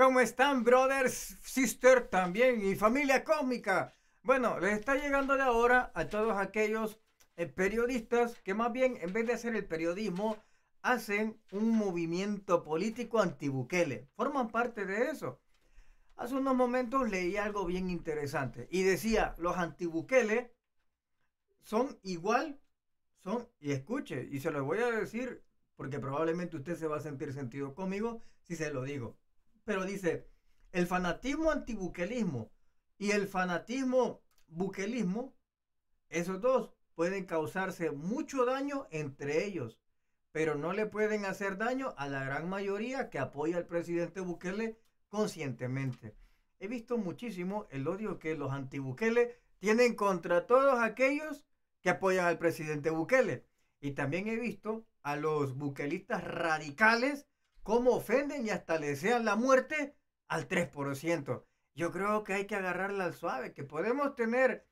¿Cómo están, brothers, sisters, también y familia cómica? Bueno, les está llegando la hora a todos aquellos eh, periodistas que más bien, en vez de hacer el periodismo, hacen un movimiento político anti-Bukele. Forman parte de eso. Hace unos momentos leí algo bien interesante y decía, los anti-Bukele son igual, son, y escuche, y se lo voy a decir porque probablemente usted se va a sentir sentido conmigo si se lo digo pero dice, el fanatismo antibuquelismo y el fanatismo buquelismo, esos dos pueden causarse mucho daño entre ellos, pero no le pueden hacer daño a la gran mayoría que apoya al presidente Bukele conscientemente. He visto muchísimo el odio que los antibuqueles tienen contra todos aquellos que apoyan al presidente Bukele. Y también he visto a los buquelistas radicales cómo ofenden y hasta le desean la muerte al 3%. Yo creo que hay que agarrarla al suave, que podemos tener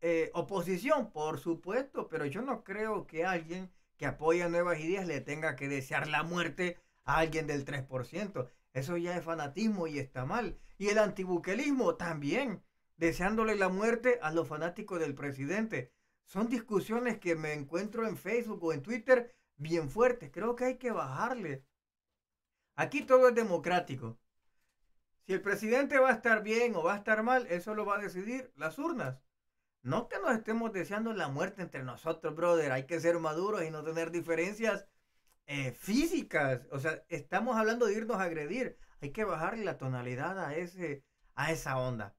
eh, oposición, por supuesto, pero yo no creo que alguien que apoya nuevas ideas le tenga que desear la muerte a alguien del 3%. Eso ya es fanatismo y está mal. Y el antibuquelismo también, deseándole la muerte a los fanáticos del presidente. Son discusiones que me encuentro en Facebook o en Twitter bien fuertes. Creo que hay que bajarle. Aquí todo es democrático. Si el presidente va a estar bien o va a estar mal, eso lo va a decidir las urnas. No que nos estemos deseando la muerte entre nosotros, brother. Hay que ser maduros y no tener diferencias eh, físicas. O sea, estamos hablando de irnos a agredir. Hay que bajar la tonalidad a, ese, a esa onda.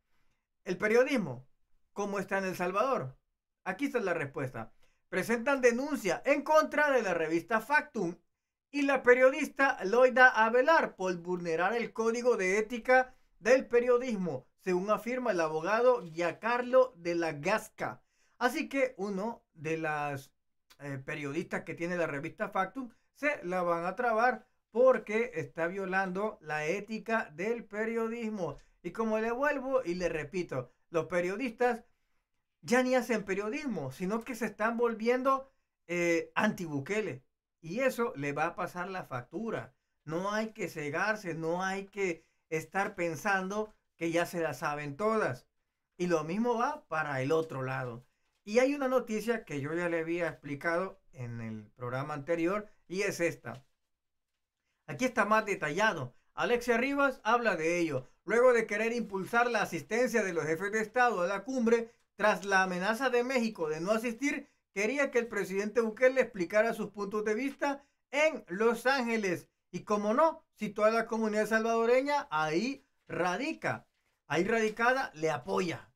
El periodismo, ¿cómo está en El Salvador? Aquí está la respuesta. Presentan denuncia en contra de la revista Factum y la periodista Loida Abelar por vulnerar el código de ética del periodismo, según afirma el abogado Giacarlo de la Gasca. Así que uno de las eh, periodistas que tiene la revista Factum se la van a trabar porque está violando la ética del periodismo. Y como le vuelvo y le repito, los periodistas ya ni hacen periodismo, sino que se están volviendo eh, anti-Bukele. Y eso le va a pasar la factura. No hay que cegarse, no hay que estar pensando que ya se la saben todas. Y lo mismo va para el otro lado. Y hay una noticia que yo ya le había explicado en el programa anterior y es esta. Aquí está más detallado. Alexia Rivas habla de ello. Luego de querer impulsar la asistencia de los jefes de Estado a la cumbre, tras la amenaza de México de no asistir, quería que el presidente Bukele explicara sus puntos de vista en Los Ángeles. Y como no, si toda la comunidad salvadoreña ahí radica, ahí radicada, le apoya.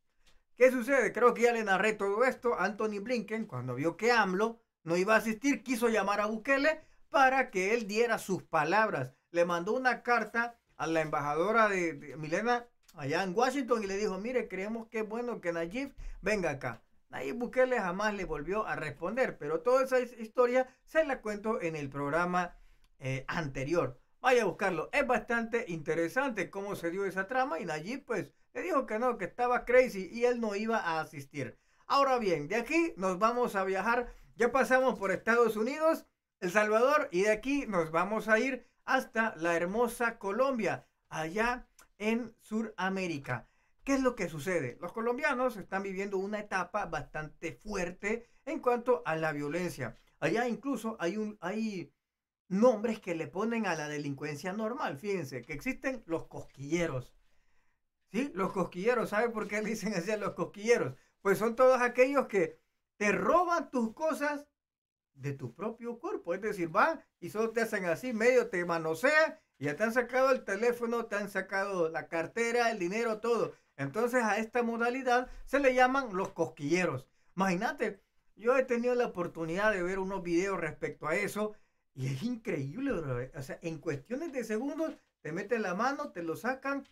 ¿Qué sucede? Creo que ya le narré todo esto. Anthony Blinken, cuando vio que AMLO no iba a asistir, quiso llamar a Bukele para que él diera sus palabras. Le mandó una carta a la embajadora de, Milena allá en Washington y le dijo, mire, creemos que es bueno que Nayib venga acá. Nayib Bukele jamás le volvió a responder, pero toda esa historia se la cuento en el programa eh, anterior. Vaya a buscarlo. Es bastante interesante cómo se dio esa trama y Nayib pues le dijo que no, que estaba crazy y él no iba a asistir. Ahora bien, de aquí nos vamos a viajar. Ya pasamos por Estados Unidos, El Salvador y de aquí nos vamos a ir hasta la hermosa Colombia, allá en Sudamérica ¿Qué es lo que sucede? Los colombianos están viviendo una etapa bastante fuerte en cuanto a la violencia. Allá incluso hay, un, hay nombres que le ponen a la delincuencia normal. Fíjense que existen los cosquilleros. ¿Sí? Los cosquilleros. ¿Sabe por qué dicen así a los cosquilleros? Pues son todos aquellos que te roban tus cosas de tu propio cuerpo. Es decir, van y solo te hacen así, medio te manosean ya te han sacado el teléfono, te han sacado la cartera, el dinero, todo. Entonces a esta modalidad se le llaman los cosquilleros. Imagínate, yo he tenido la oportunidad de ver unos videos respecto a eso y es increíble, O sea, en cuestiones de segundos te meten la mano, te lo sacan,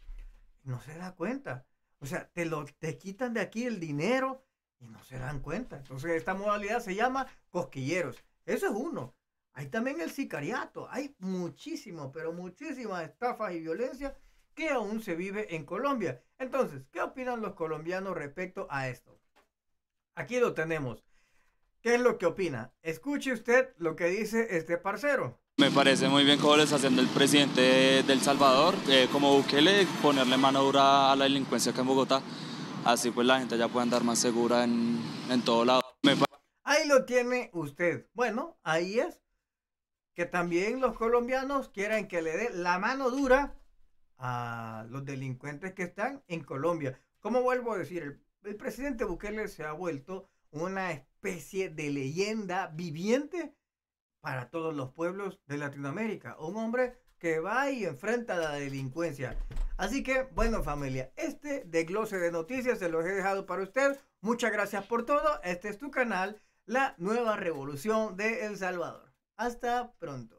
y no se da cuenta. O sea, te, lo, te quitan de aquí el dinero y no se dan cuenta. Entonces esta modalidad se llama cosquilleros. Eso es uno. Hay también el sicariato, hay muchísimo, pero muchísimas estafas y violencia que aún se vive en Colombia. Entonces, ¿qué opinan los colombianos respecto a esto? Aquí lo tenemos. ¿Qué es lo que opina? Escuche usted lo que dice este parcero. Me parece muy bien cómo lo está haciendo el presidente del Salvador, eh, como Bukele, ponerle mano dura a la delincuencia acá en Bogotá. Así pues la gente ya puede andar más segura en, en todo lado. Ahí lo tiene usted. Bueno, ahí es que también los colombianos quieran que le dé la mano dura a los delincuentes que están en Colombia. Como vuelvo a decir, el, presidente Bukele se ha vuelto una especie de leyenda viviente para todos los pueblos de Latinoamérica. Un hombre que va y enfrenta la delincuencia. Así que, bueno familia, este desglose de noticias se los he dejado para usted. Muchas gracias por todo. Este es tu canal, La Nueva Revolución de El Salvador. Hasta pronto.